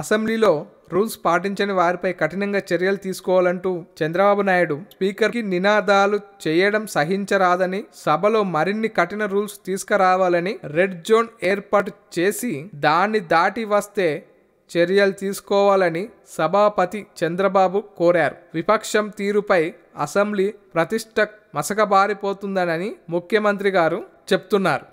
అసెంబ్లీలో రూల్స్ పాటించని వారిపై కఠినంగా చర్యలు తీసుకోవాలంటూ చంద్రబాబు నాయుడు స్పీకర్కి నినాదాలు చేయడం సహించరాదని సభలో మరిన్ని కఠిన రూల్స్ తీసుకురావాలని రెడ్ జోన్ ఏర్పాటు చేసి దాన్ని దాటి వస్తే చర్యలు తీసుకోవాలని సభాపతి చంద్రబాబు కోరారు విపక్షం తీరుపై అసెంబ్లీ ప్రతిష్ట మసకబారిపోతుందనని ముఖ్యమంత్రి గారు చెప్తున్నారు